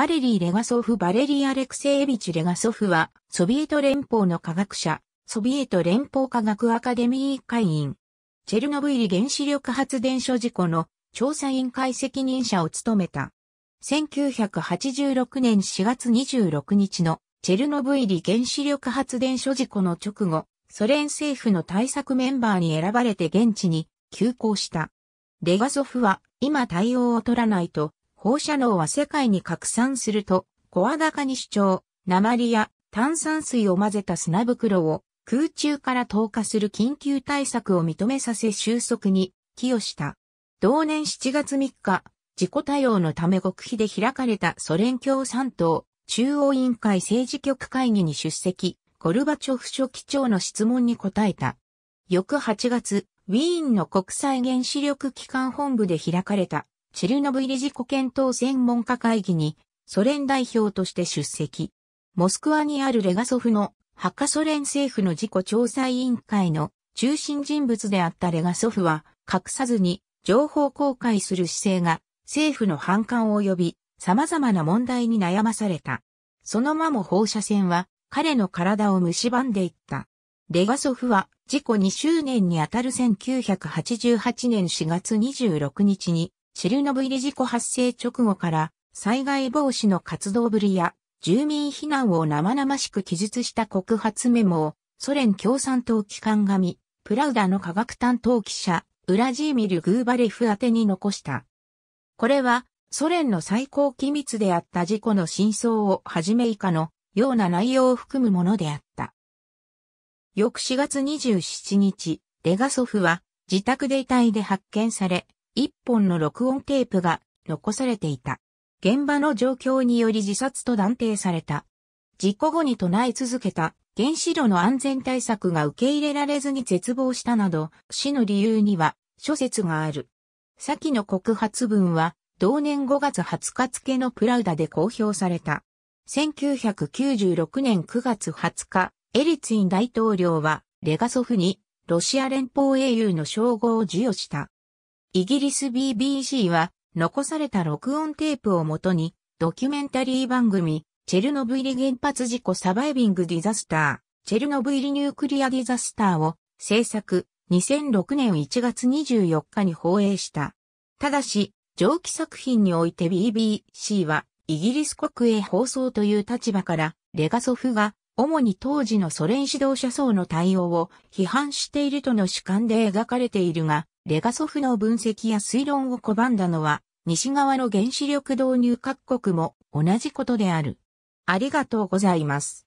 バレリー・レガソフ・バレリー・アレクセエビチ・レガソフは、ソビエト連邦の科学者、ソビエト連邦科学アカデミー会員、チェルノブイリ原子力発電所事故の調査委員会責任者を務めた。1986年4月26日のチェルノブイリ原子力発電所事故の直後、ソ連政府の対策メンバーに選ばれて現地に急行した。レガソフは今対応を取らないと放射能は世界に拡散すると、声高に主張、鉛や炭酸水を混ぜた砂袋を空中から投下する緊急対策を認めさせ収束に寄与した。同年7月3日、自己対応のため極秘で開かれたソ連共産党中央委員会政治局会議に出席、ゴルバチョフ書記長の質問に答えた。翌8月、ウィーンの国際原子力機関本部で開かれたチェルノブイリ事故検討専門家会議にソ連代表として出席。モスクワにあるレガソフのハカソ連政府の事故調査委員会の中心人物であったレガソフは隠さずに情報公開する姿勢が政府の反感を呼び様々な問題に悩まされた。そのまま放射線は彼の体を蝕んでいった。レガソフは事故2周年にあたる1988年4月26日にチェルノブイリ事故発生直後から災害防止の活動ぶりや住民避難を生々しく記述した告発メモをソ連共産党機関紙プラウダの科学担当記者ウラジーミル・グーバレフ宛てに残した。これはソ連の最高機密であった事故の真相をはじめ以下のような内容を含むものであった。翌4月27日、レガソフは自宅で遺体で発見され、一本の録音テープが残されていた。現場の状況により自殺と断定された。事故後に唱え続けた原子炉の安全対策が受け入れられずに絶望したなど、死の理由には諸説がある。先の告発文は、同年5月20日付のプラウダで公表された。1996年9月20日、エリツィン大統領は、レガソフに、ロシア連邦英雄の称号を授与した。イギリス BBC は残された録音テープをもとにドキュメンタリー番組チェルノブイリ原発事故サバイビングディザスターチェルノブイリニュークリアディザスターを制作2006年1月24日に放映した。ただし、上記作品において BBC はイギリス国営放送という立場からレガソフが主に当時のソ連指導者層の対応を批判しているとの主観で描かれているが、レガソフの分析や推論を拒んだのは、西側の原子力導入各国も同じことである。ありがとうございます。